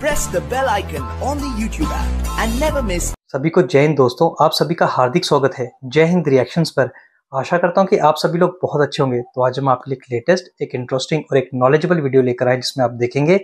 Press the bell icon on the YouTube app and never miss सभी को जय हिंद दोस्तों आप सभी का हार्दिक स्वागत है जय हिंद रिएक्शंस पर आशा करता हूं कि आप सभी लोग बहुत अच्छे होंगे तो आज हम आपके लिए लेटेस्ट एक इंटरेस्टिंग और एक नॉलेजेबल वीडियो लेकर आए जिसमें आप देखेंगे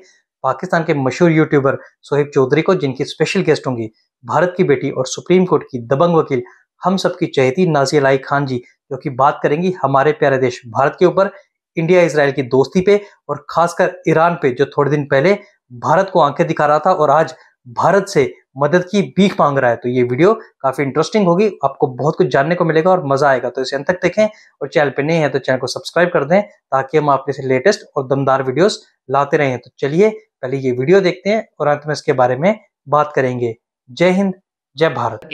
पाकिस्तान के मशहूर यूट्यूबर सोहेब चौधरी को जिनकी स्पेशल गेस्ट होंगी भारत की बेटी और सुप्रीम कोर्ट की दबंग वकील हम सबकी चहेती नाजी लाई खान जी जो कि बात करेंगी हमारे प्यारे देश भारत के ऊपर इंडिया इसराइल की दोस्ती पे और खासकर ईरान पे जो थोड़े दिन पहले भारत को आंखें दिखा रहा था और आज भारत से मदद की भीख मांग रहा है तो ये वीडियो काफी इंटरेस्टिंग होगी आपको बहुत कुछ जानने को मिलेगा और मजा आएगा तो इसे अंत तक देखें और चैनल पर नहीं है तो चैनल को सब्सक्राइब कर दें ताकि हम आपके से लेटेस्ट और दमदार वीडियोस लाते रहें तो चलिए पहले ये वीडियो देखते हैं और अंत में इसके बारे में बात करेंगे जय हिंद जय भारत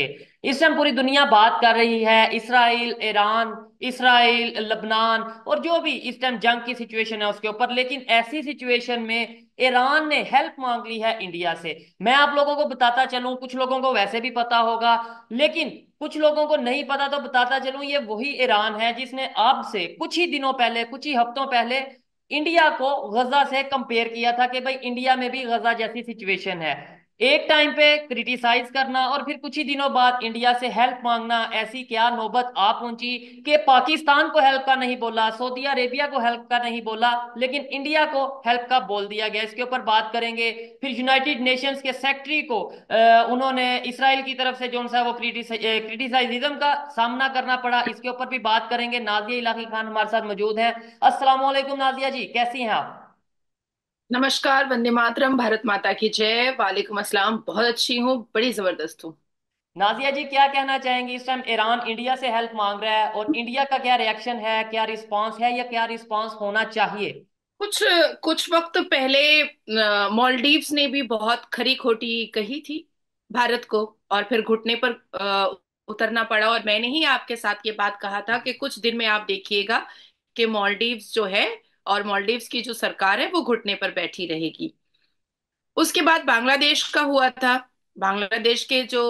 इस टाइम पूरी दुनिया बात कर रही है इसराइल ईरान इसराइल लबनान और जो भी इस टाइम जंग की सिचुएशन है उसके ऊपर लेकिन ऐसी सिचुएशन में ईरान ने हेल्प मांग ली है इंडिया से मैं आप लोगों को बताता चलूं कुछ लोगों को वैसे भी पता होगा लेकिन कुछ लोगों को नहीं पता तो बताता चलूं ये वही ईरान है जिसने अब से कुछ ही दिनों पहले कुछ ही हफ्तों पहले इंडिया को गजा से कंपेयर किया था कि भाई इंडिया में भी गजा जैसी सिचुएशन है एक टाइम पे क्रिटिसाइज करना और फिर कुछ ही दिनों बाद इंडिया से हेल्प मांगना ऐसी क्या नौबत आ पहुंची कि पाकिस्तान को हेल्प का नहीं बोला सऊदी अरेबिया को हेल्प का नहीं बोला लेकिन इंडिया को हेल्प का बोल दिया गया इसके ऊपर बात करेंगे फिर यूनाइटेड नेशंस के सेक्रेटरी को उन्होंने इसराइल की तरफ से जो सा वो क्रिटिसाइजिज्म का सामना करना पड़ा इसके ऊपर भी बात करेंगे नाजिया इलाकी खान हमारे साथ मौजूद है असला नाजिया जी कैसी हैं आप नमस्कार वंदे मातरम भारत माता की जय वालेकुम अस्सलाम बहुत अच्छी हूँ बड़ी जबरदस्त हूँ नाजिया जी क्या कहना चाहेंगी इस टाइम ईरान इंडिया से हेल्प मांग रहा है और इंडिया का क्या रिएक्शन है क्या रिस्पांस है या क्या रिस्पांस होना चाहिए कुछ कुछ वक्त पहले मालदीव्स ने भी बहुत खरी खोटी कही थी भारत को और फिर घुटने पर उतरना पड़ा और मैंने ही आपके साथ ये बात कहा था कि कुछ दिन में आप देखिएगा कि मालदीव्स जो है और मॉलडीव की जो सरकार है वो घुटने पर बैठी रहेगी उसके बाद बांग्लादेश का हुआ था बांग्लादेश के जो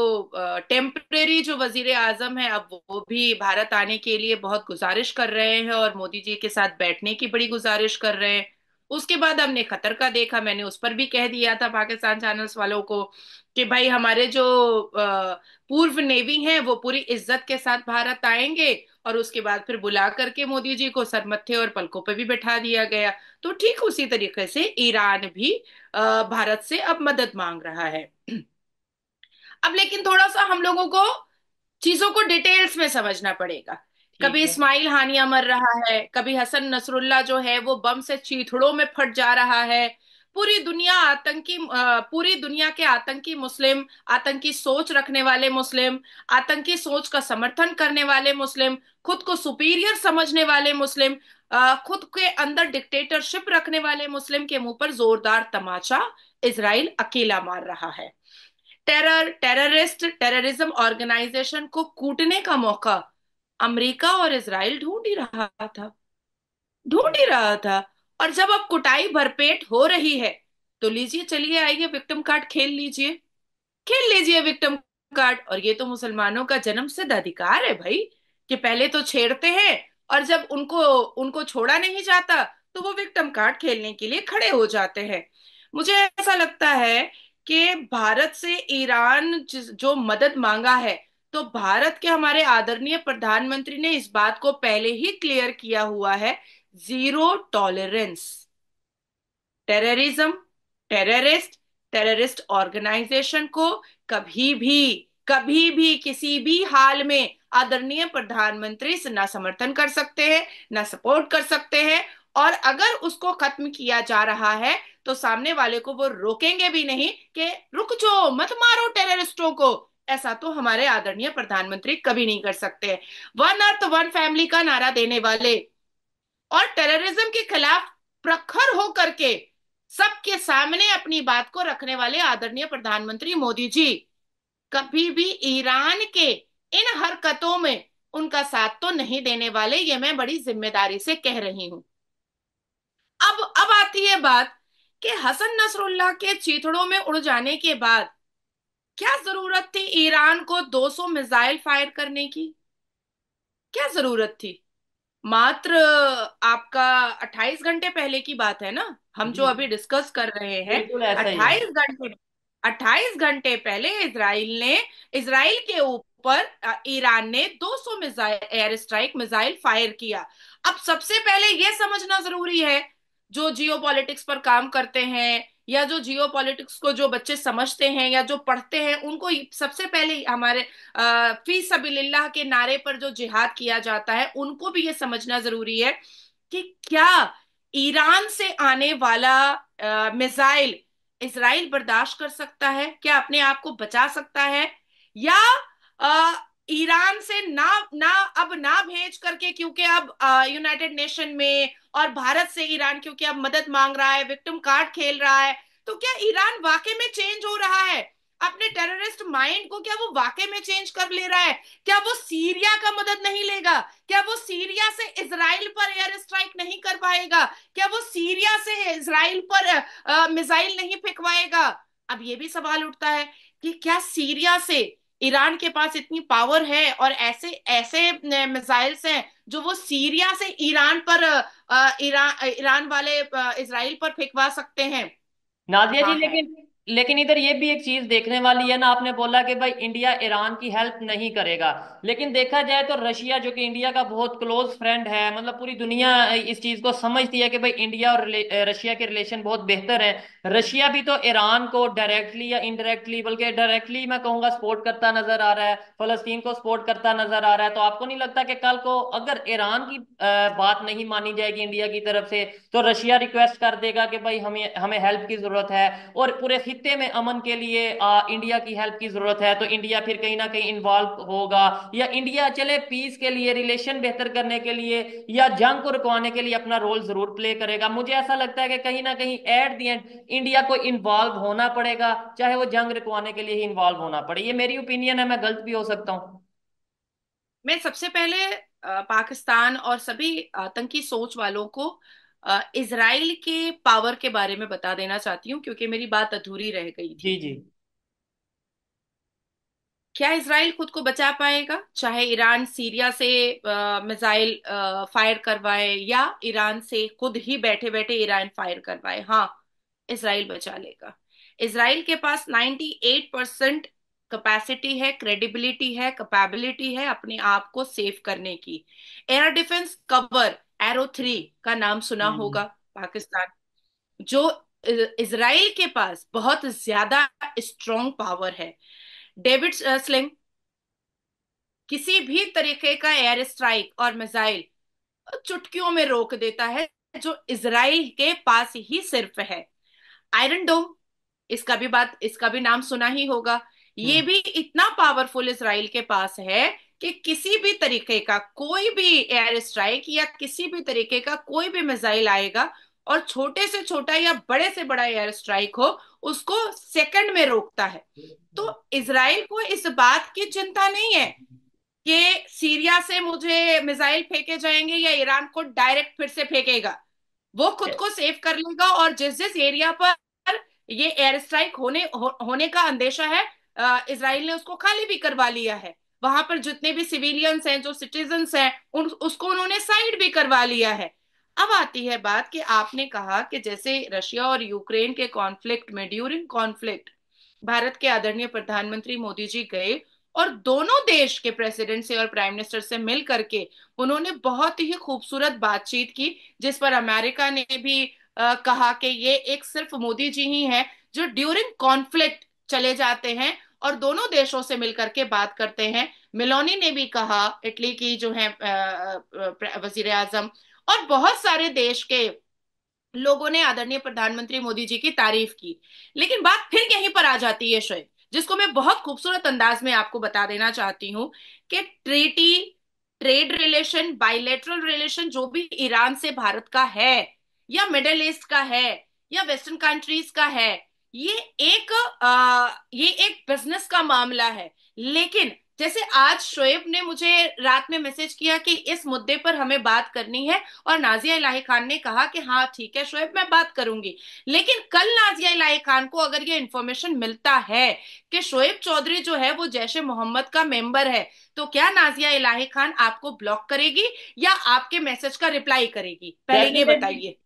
टेम्परेरी जो वजीर आजम है अब वो भी भारत आने के लिए बहुत गुजारिश कर रहे हैं और मोदी जी के साथ बैठने की बड़ी गुजारिश कर रहे हैं उसके बाद हमने खतर का देखा मैंने उस पर भी कह दिया था पाकिस्तान चैनल्स वालों को कि भाई हमारे जो पूर्व नेवी हैं वो पूरी इज्जत के साथ भारत आएंगे और उसके बाद फिर बुला करके मोदी जी को सरमत्थे और पलकों पर भी बैठा दिया गया तो ठीक उसी तरीके से ईरान भी भारत से अब मदद मांग रहा है अब लेकिन थोड़ा सा हम लोगों को चीजों को डिटेल्स में समझना पड़ेगा कभी इस्माइल हानिया मर रहा है कभी हसन नसरुल्ला जो है वो बम से चीथड़ों में फट जा रहा है पूरी दुनिया आतंकी पूरी दुनिया के आतंकी मुस्लिम आतंकी सोच रखने वाले मुस्लिम आतंकी सोच का समर्थन करने वाले मुस्लिम खुद को सुपीरियर समझने वाले मुस्लिम खुद के अंदर डिक्टेटरशिप रखने वाले मुस्लिम के मुंह पर जोरदार तमाचा इसराइल अकेला मार रहा है टेरर टेररिस्ट टेररिज्म ऑर्गेनाइजेशन को कूटने का मौका अमेरिका और इसराइल ढूंढ ही रहा था ढूंढ ही रहा था और जब अब कुटाई भरपेट हो रही है तो लीजिए चलिए आइए विक्टिम कार्ड खेल लीजिए खेल लीजिए विक्टिम कार्ड और ये तो मुसलमानों का जन्म सिद्ध अधिकार है भाई कि पहले तो छेड़ते हैं और जब उनको उनको छोड़ा नहीं जाता तो वो विक्टिम कार्ड खेलने के लिए खड़े हो जाते हैं मुझे ऐसा लगता है कि भारत से ईरान जो मदद मांगा है तो भारत के हमारे आदरणीय प्रधानमंत्री ने इस बात को पहले ही क्लियर किया हुआ है zero tolerance terrorism terrorist terrorist organisation को कभी भी कभी भी किसी भी हाल में आदरणीय प्रधानमंत्री से ना समर्थन कर सकते हैं ना सपोर्ट कर सकते हैं और अगर उसको खत्म किया जा रहा है तो सामने वाले को वो रोकेंगे भी नहीं कि रुक जो मत मारो टेररिस्टों को ऐसा तो हमारे आदरणीय प्रधानमंत्री कभी नहीं कर सकते वन अर्थ वन फैमिली का नारा देने वाले और टेररिज्म के खिलाफ प्रखर हो करके सबके सामने अपनी बात को रखने वाले आदरणीय प्रधानमंत्री मोदी जी कभी भी ईरान के इन हरकतों में उनका साथ तो नहीं देने वाले ये मैं बड़ी जिम्मेदारी से कह रही हूं अब अब आती है बात कि हसन नसरुल्ला के चीथड़ों में उड़ जाने के बाद क्या जरूरत थी ईरान को 200 मिसाइल फायर करने की क्या जरूरत थी मात्र आपका 28 घंटे पहले की बात है ना हम जो अभी डिस्कस कर रहे हैं 28 घंटे 28 घंटे पहले इसराइल ने इसराइल के ऊपर ईरान ने 200 missile air strike missile fire किया अब सबसे पहले यह समझना जरूरी है जो जियो पॉलिटिक्स पर काम करते हैं या जो जियो पॉलिटिक्स को जो बच्चे समझते हैं या जो पढ़ते हैं उनको सबसे पहले हमारे फी सबील्ला के नारे पर जो जिहाद किया जाता है उनको भी ये समझना जरूरी है कि क्या ईरान से आने वाला मिसाइल इसराइल बर्दाश्त कर सकता है क्या अपने आप को बचा सकता है या आ, ईरान से ना ना अब ना भेज करके क्योंकि अब यूनाइटेड नेशन में और भारत से ईरान क्योंकि अब मदद मांग रहा है विक्टिम कार्ड खेल रहा है तो क्या ईरान वाकई में चेंज हो रहा है अपने टेररिस्ट माइंड को क्या वो वाकई में चेंज कर ले रहा है क्या वो सीरिया का मदद नहीं लेगा क्या वो सीरिया से इसराइल पर एयर स्ट्राइक नहीं कर पाएगा क्या वो सीरिया से इसराइल पर मिसाइल नहीं फेंकवाएगा अब ये भी सवाल उठता है कि क्या सीरिया से ईरान के पास इतनी पावर है और ऐसे ऐसे मिसाइल्स हैं जो वो सीरिया से ईरान पर ईरान ईरान वाले इसराइल पर फेंकवा सकते हैं नादिया जी हाँ, हाँ। लेकिन लेकिन इधर ये भी एक चीज देखने वाली है ना आपने बोला कि भाई इंडिया ईरान की हेल्प नहीं करेगा लेकिन देखा जाए तो रशिया जो कि इंडिया का बहुत क्लोज फ्रेंड है मतलब पूरी दुनिया इस चीज को समझती है कि भाई इंडिया और रशिया के रिलेशन बहुत बेहतर है रशिया भी तो ईरान को डायरेक्टली या इनडायरेक्टली बल्कि डायरेक्टली मैं कहूंगा सपोर्ट करता नजर आ रहा है फलस्तीन को सपोर्ट करता नजर आ रहा है तो आपको नहीं लगता कि कल को अगर ईरान की बात नहीं मानी जाएगी इंडिया की तरफ से तो रशिया रिक्वेस्ट कर देगा कि भाई हमें हमें हेल्प की जरूरत है और पूरे खित्ते में अमन के लिए आ, इंडिया की हेल्प की जरूरत है तो इंडिया फिर कहीं ना कहीं इन्वॉल्व होगा या इंडिया चले पीस के लिए रिलेशन बेहतर करने के लिए या जंग को रुकवाने के लिए अपना रोल जरूर प्ले करेगा मुझे ऐसा लगता है कि कहीं ना कहीं एट दी एंड इंडिया को इन्वॉल्व होना पड़ेगा चाहे वो जंग रुकवाने के लिए ही इन्वॉल्व होना पड़े ये मेरी ओपिनियन है मैं गलत भी हो सकता हूँ मैं सबसे पहले पाकिस्तान और सभी आतंकी सोच वालों को इसराइल के पावर के बारे में बता देना चाहती हूँ क्योंकि मेरी बात अधूरी रह गई थी जी जी क्या इसराइल खुद को बचा पाएगा चाहे ईरान सीरिया से मिसाइल फायर करवाए या ईरान से खुद ही बैठे बैठे ईरान फायर करवाए हाँ इसराइल बचा लेगा इसराइल के पास 98 परसेंट कैपेसिटी है क्रेडिबिलिटी है कैपेबिलिटी है अपने आप को सेफ करने की air defence cover arrow three का नाम सुना हम्म। होगा पाकिस्तान जो इसराइल के पास बहुत ज्यादा स्ट्रॉन्ग पावर है डेविड स्लिंग किसी भी तरीके का एयर स्ट्राइक और मिसाइल चुटकियों में रोक देता है जो इसराइल के पास ही सिर्फ है आयरन डोम इसका भी बात इसका भी नाम सुना ही होगा ये हम्म। भी इतना पावरफुल इसराइल के पास है कि किसी भी तरीके का कोई भी एयर स्ट्राइक या किसी भी तरीके का कोई भी मिसाइल आएगा और छोटे से छोटा या बड़े से बड़ा एयर स्ट्राइक हो उसको सेकंड में रोकता है तो इसराइल को इस बात की चिंता नहीं है कि सीरिया से मुझे मिसाइल फेंके जाएंगे या ईरान को डायरेक्ट फिर से फेंकेगा वो खुद को सेव कर लेगा और जिस जिस एरिया पर ये एयर स्ट्राइक होने हो, होने का अंदेशा है इसराइल ने उसको खाली भी करवा लिया है वहां पर जितने भी सिविलियंस हैं जो सिटीजन हैं उन उसको उन्होंने साइड भी करवा लिया है अब आती है बात कि आपने कहा कि जैसे रशिया और यूक्रेन के कॉन्फ्लिक्ट में ड्यूरिंग कॉन्फ्लिक्ट भारत के आदरणीय प्रधानमंत्री मोदी जी गए और दोनों देश के प्रेसिडेंट से और प्राइम मिनिस्टर से मिल करके उन्होंने बहुत ही खूबसूरत बातचीत की जिस पर अमेरिका ने भी आ, कहा कि ये एक सिर्फ मोदी जी ही हैं जो ड्यूरिंग कॉन्फ्लिक्ट चले जाते हैं और दोनों देशों से मिलकर के बात करते हैं मिलोनी ने भी कहा इटली की जो है वजीर आजम और बहुत सारे देश के लोगों ने आदरणीय प्रधानमंत्री मोदी जी की तारीफ की लेकिन बात फिर यहीं पर आ जाती है शोएब जिसको मैं बहुत खूबसूरत अंदाज में आपको बता देना चाहती हूँ कि treaty trade relation bilateral relation जो भी ईरान से भारत का है या मिडल ईस्ट का है या वेस्टर्न कंट्रीज का है ये एक आ, ये एक बिजनेस का मामला है लेकिन जैसे आज शोएब ने मुझे रात में मैसेज किया कि इस मुद्दे पर हमें बात करनी है और नाजिया इलाही खान ने कहा कि हाँ ठीक है शोएब मैं बात करूंगी लेकिन कल नाजिया इलाही खान को अगर ये इन्फॉर्मेशन मिलता है कि शोएब चौधरी जो है वो जैश मोहम्मद का मेंबर है तो क्या नाजिया इलाही खान आपको ब्लॉक करेगी या आपके मैसेज का रिप्लाई करेगी पहले ये बताइए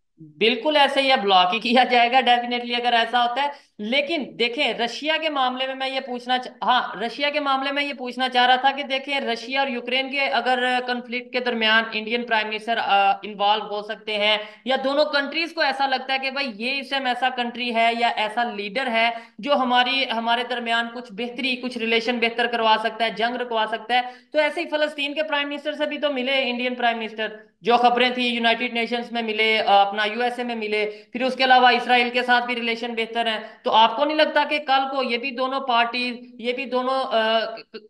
बिल्कुल ऐसे ही ब्लॉक ही किया जाएगा डेफिनेटली अगर ऐसा होता है लेकिन देखें रशिया के मामले में मैं ये पूछना हाँ रशिया के मामले में ये पूछना चाह रहा था कि देखें रशिया और यूक्रेन के अगर कंफ्लिक्ट के दरमियान इंडियन प्राइम मिनिस्टर इन्वॉल्व हो सकते हैं या दोनों कंट्रीज को ऐसा लगता है कि भाई ये इस टाइम ऐसा कंट्री है या ऐसा लीडर है जो हमारी हमारे दरमियान कुछ बेहतरी कुछ रिलेशन बेहतर करवा सकता है जंग रुकवा सकता है तो ऐसे ही फलस्तीन के प्राइम मिनिस्टर से भी तो मिले इंडियन प्राइम मिनिस्टर जो खबरें थी यूनाइटेड नेशंस में मिले अपना यूएसए में मिले फिर उसके अलावा इसराइल के साथ भी रिलेशन बेहतर है तो आपको नहीं लगता कि कल को ये भी दोनों पार्टी ये भी दोनों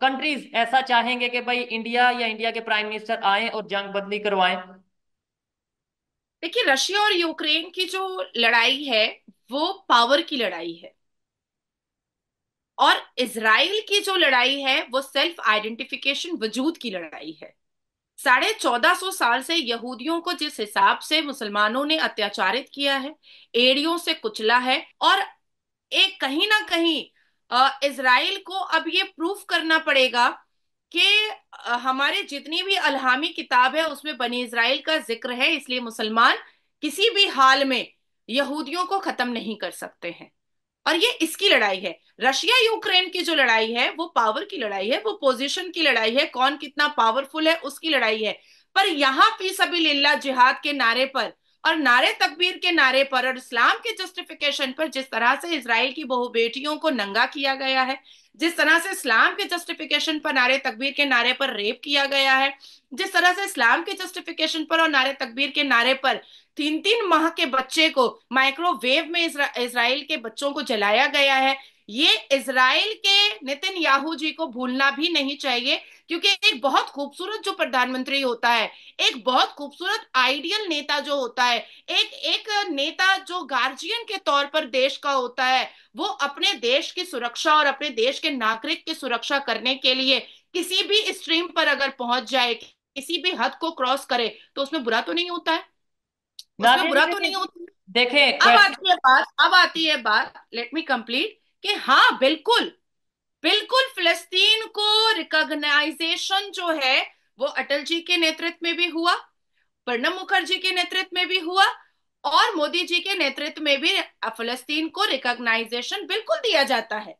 कंट्रीज ऐसा चाहेंगे कि भाई इंडिया या इंडिया के प्राइम मिनिस्टर आए और जंग बंदी करवाएं देखिए रशिया और यूक्रेन की जो लड़ाई है वो पावर की लड़ाई है और इसराइल की जो लड़ाई है वो सेल्फ आइडेंटिफिकेशन वजूद की लड़ाई है साढ़े चौदह सौ साल से यहूदियों को जिस हिसाब से मुसलमानों ने अत्याचारित किया है एड़ियों से कुचला है और एक कहीं ना कहीं इसराइल को अब ये प्रूफ करना पड़ेगा कि हमारे जितनी भी अलहामी किताब है उसमें बनी इसराइल का जिक्र है इसलिए मुसलमान किसी भी हाल में यहूदियों को खत्म नहीं कर सकते हैं और ये इसकी लड़ाई है रशिया यूक्रेन की जो लड़ाई है वो पावर की लड़ाई है वो पोजीशन की लड़ाई है कौन कितना पावरफुल है उसकी लड़ाई है पर यहाँ फीस सभी जिहाद के नारे पर और नारे तकबीर के नारे पर और इस्लाम के जस्टिफिकेशन पर जिस तरह से इसराइल की बहु बेटियों को नंगा किया गया है जिस तरह से इस्लाम के जस्टिफिकेशन पर नारे तकबीर के नारे पर रेप किया गया है जिस तरह से इस्लाम के जस्टिफिकेशन पर और नारे तकबीर के नारे पर तीन तीन माह के बच्चे को माइक्रोवेव में इसराइल के बच्चों को जलाया गया है ये इसराइल के नितिन याहू जी को भूलना भी नहीं चाहिए क्योंकि एक बहुत खूबसूरत जो प्रधानमंत्री होता है एक बहुत खूबसूरत आइडियल नेता जो होता है एक एक नेता जो गार्जियन के तौर पर देश का होता है वो अपने देश की सुरक्षा और अपने देश के नागरिक की सुरक्षा करने के लिए किसी भी स्ट्रीम पर अगर पहुंच जाए किसी भी हद को क्रॉस करे तो उसमें बुरा तो नहीं होता है उसमें बुरा तो नहीं होता देखे अब आती है बात अब आती है बात लेट मी कंप्लीट कि हाँ बिल्कुल बिल्कुल फिलिस्तीन को रिकॉग्नाइजेशन जो है वो अटल जी के नेतृत्व में भी हुआ प्रणब मुखर्जी के नेतृत्व में भी हुआ और मोदी जी के नेतृत्व में भी फलस्तीन को रिकॉग्नाइजेशन बिल्कुल दिया जाता है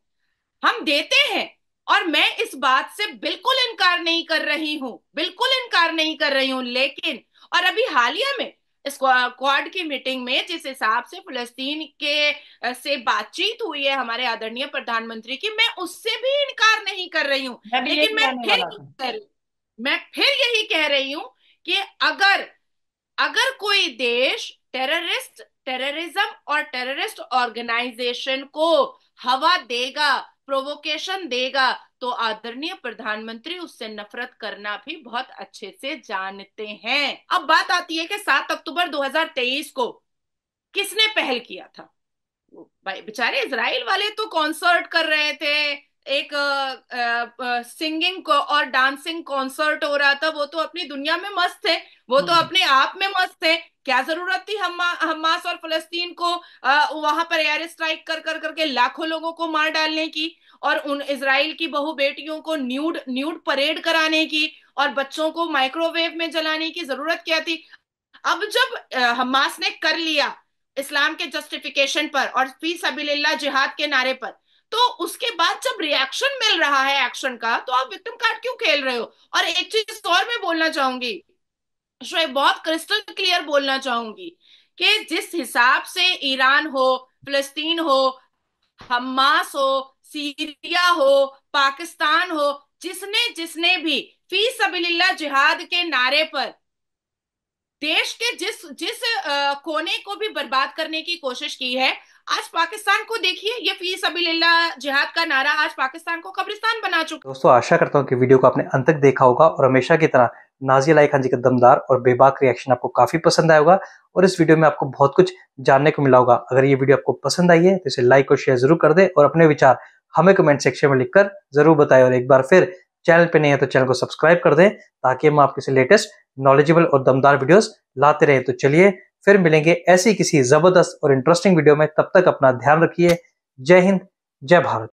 हम देते हैं और मैं इस बात से बिल्कुल इनकार नहीं कर रही हूं बिल्कुल इनकार नहीं कर रही हूं लेकिन और अभी हालिया में स्क्वाड की मीटिंग में जिस हिसाब से फलस्तीन के से बातचीत हुई है हमारे आदरणीय प्रधानमंत्री की मैं उससे भी इनकार नहीं कर रही हूँ लेकिन मैं फिर मैं फिर यही कह रही हूँ कि अगर अगर कोई देश टेररिस्ट टेररिज्म और टेररिस्ट ऑर्गेनाइजेशन को हवा देगा प्रोवोकेशन देगा तो आदरणीय प्रधानमंत्री उससे नफरत करना भी बहुत अच्छे से जानते हैं अब बात आती है कि 7 अक्टूबर 2023 को किसने पहल किया था बेचारे इसराइल वाले तो कॉन्सर्ट कर रहे थे एक आ, आ, सिंगिंग को और डांसिंग कॉन्सर्ट हो रहा था वो तो अपनी दुनिया में मस्त थे वो तो हम्म। अपने आप में मस्त थे क्या जरूरत थी हम हमास और फलस्तीन को आ, वहां पर एयर स्ट्राइक कर कर करके लाखों लोगों को मार डालने की और उन इसराइल की बहु बेटियों को न्यूड न्यूड परेड कराने की और बच्चों को माइक्रोवेव में जलाने की जरूरत क्या थी अब जब हमास ने कर लिया इस्लाम के जस्टिफिकेशन पर और फी सबी जिहाद के नारे पर तो उसके बाद जब रिएक्शन मिल रहा है एक्शन का तो आप विक्टिम कार्ड क्यों खेल रहे हो और एक चीज और मैं बोलना चाहूंगी तो मैं बहुत क्रिस्टल क्लियर बोलना चाहूंगी कि जिस हिसाब से ईरान हो फलस्तीन हो हमास हो सीरिया हो पाकिस्तान हो जिसने जिसने भी फी सबिल्ला जिहाद के नारे पर देश के जिस जिस कोने को भी बर्बाद करने की कोशिश की है आज पाकिस्तान को देखिए ये फी सबील्ला जिहाद का नारा आज पाकिस्तान को कब्रिस्तान बना चुका दोस्तों आशा करता हूँ कि वीडियो को आपने अंत तक देखा होगा और हमेशा की तरह नाजिया लाई खान जी का दमदार और बेबाक रिएक्शन आपको काफ़ी पसंद आया होगा और इस वीडियो में आपको बहुत कुछ जानने को मिला होगा अगर ये वीडियो आपको पसंद आई है तो इसे लाइक और शेयर जरूर कर दे और अपने विचार हमें कमेंट सेक्शन में लिखकर जरूर बताएं और एक बार फिर चैनल पे नहीं है तो चैनल को सब्सक्राइब कर दें ताकि हम आपके से लेटेस्ट नॉलेजेबल और दमदार वीडियोस लाते रहें तो चलिए फिर मिलेंगे ऐसी किसी जबरदस्त और इंटरेस्टिंग वीडियो में तब तक अपना ध्यान रखिए जय हिंद जय भारत